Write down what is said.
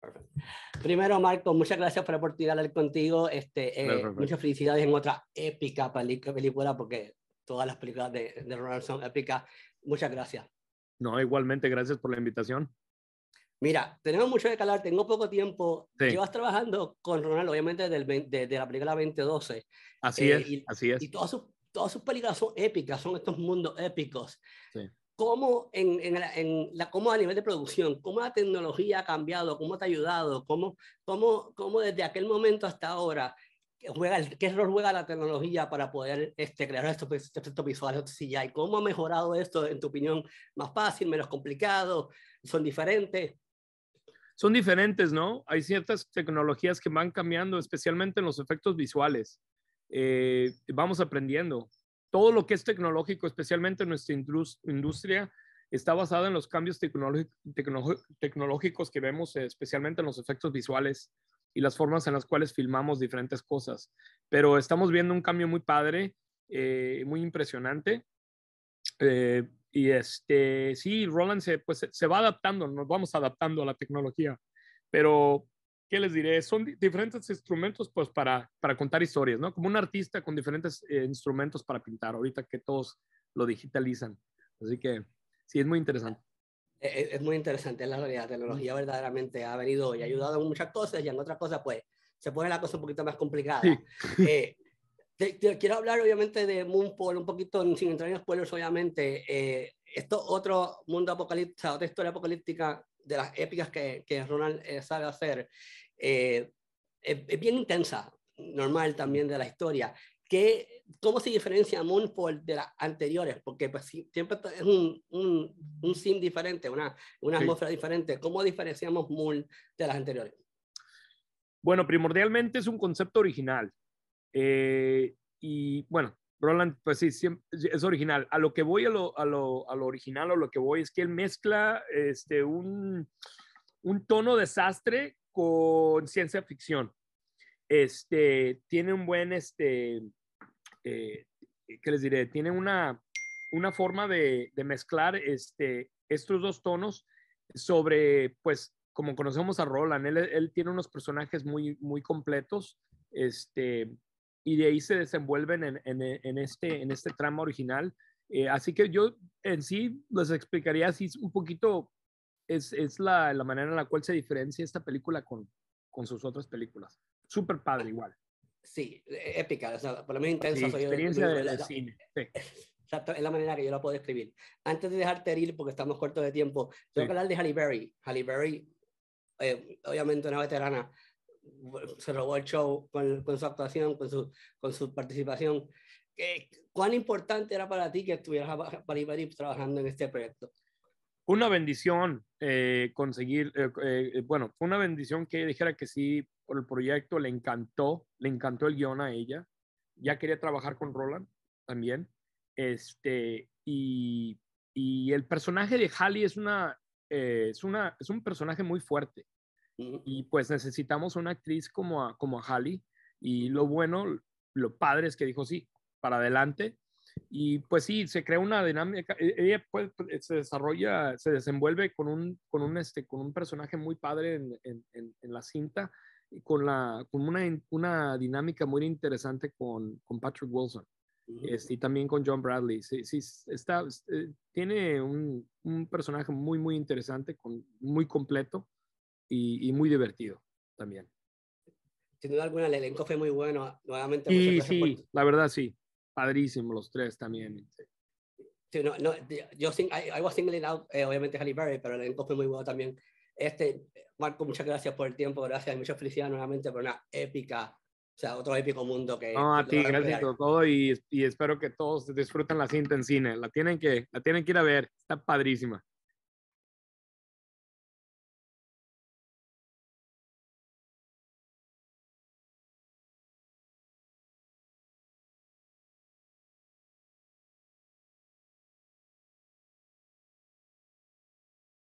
Perfecto. Primero, Marco, muchas gracias por la oportunidad de contigo. Este, eh, muchas felicidades en otra épica película, porque todas las películas de, de Ronald son épicas. Muchas gracias. No, igualmente, gracias por la invitación. Mira, tenemos mucho que calar, tengo poco tiempo. Sí. Llevas trabajando con Ronald, obviamente, del, de, de, la película 2012. Así eh, es, así es. Y todas sus, todas sus películas son épicas, son estos mundos épicos. Sí cómo, en, la, cómo a nivel de producción, cómo la tecnología ha cambiado, cómo te ha ayudado, cómo, cómo, cómo desde aquel momento hasta ahora, juega, qué rol juega la tecnología para poder este, crear estos efectos visuales, ya y cómo ha mejorado esto, en tu opinión, más fácil, menos complicado, son diferentes. Son diferentes, ¿no? Hay ciertas tecnologías que van cambiando, especialmente en los efectos visuales. Eh, vamos aprendiendo todo lo que es tecnológico, especialmente nuestra industria, está basada en los cambios tecnológicos que vemos, eh, especialmente en los efectos visuales y las formas en las cuales filmamos diferentes cosas. Pero estamos viendo un cambio muy padre, eh, muy impresionante. Eh, y este, sí, Roland se, pues, se va adaptando, nos vamos adaptando a la tecnología, pero ¿qué les diré? Son diferentes instrumentos pues para, para contar historias, ¿no? Como un artista con diferentes eh, instrumentos para pintar, ahorita que todos lo digitalizan. Así que sí, es muy interesante. E, e, es, muy interesante, es la realidad. La tecnología verdaderamente ha venido y ha ayudado en muchas cosas y en otras cosas pues se pone la cosa un poquito más complicada. Eh, quiero hablar obviamente de Moonpool, un poquito, sin entrar en spoilers obviamente. Eh, esto otro mundo apocalíptico, otra historia apocalíptica de las épicas que, Ronald eh, sabe hacer, eh, es, bien intensa, normal también de la historia. que ¿Cómo se diferencia Moonfall de las anteriores? Porque pues, siempre es un, un, sim diferente, una, una atmósfera diferente. ¿Cómo diferenciamos Moon de las anteriores? Bueno, primordialmente es un concepto original. Eh, y bueno, Roland, pues sí, es original. A lo que voy, a lo, a lo, a original, a lo que voy, es que él mezcla este, un, un tono desastre con ciencia ficción. Este, tiene un buen, este, eh, ¿qué les diré? Tiene una, una forma de, mezclar este, estos dos tonos sobre, pues, como conocemos a Roland, él, él tiene unos personajes muy, muy completos, este, y de ahí se desenvuelven en, este, en este trama original. Eh, así que yo en sí les explicaría así un poquito, es, es la, la, manera en la cual se diferencia esta película con, con sus otras películas. Súper padre igual. Sí, e, épica, por lo menos intensa. experiencia de, la, cine. Exacto, es la manera que yo la puedo describir. Antes de dejarte ir, porque estamos cortos de tiempo, tengo que hablar de Halle Berry. Halle Berry, eh, obviamente una veterana, se robó el show con, su actuación, con su, con su participación. ¿Cuán importante era para ti que estuvieras para ir pues, trabajando en este proyecto? Una bendición eh, conseguir, eh, eh, bueno, fue una bendición que dijera que sí, por el proyecto le encantó, le encantó el guión a ella. Ya quería trabajar con Roland también. Este, y, y el personaje de Halley es, una, es, una, es un personaje muy fuerte y pues necesitamos una actriz como a, como Halle. Y lo bueno, lo padre es que dijo sí, para adelante. Y pues sí, se crea una dinámica. E, ella se desarrolla, se desenvuelve con un, este, personaje muy padre en, la cinta y con, una, dinámica muy interesante con, con Patrick Wilson. Este, y también con John Bradley. Sí, eh, tiene un, personaje muy, muy interesante, muy completo y, muy divertido también. Sin duda alguna, el elenco fue muy bueno. Nuevamente, sí, sí, la verdad sí. Padrísimo los tres también. yo sing, I, I was singling out, eh, obviamente, Halle Berry, pero el elenco fue muy bueno también. Este, Marco, muchas gracias por el tiempo, gracias y muchas felicidades nuevamente por una épica, o sea, otro épico mundo que... No, a ti, gracias por todo y, y, espero que todos disfruten la cinta en cine. La tienen que, la tienen que ir a ver, está padrísima.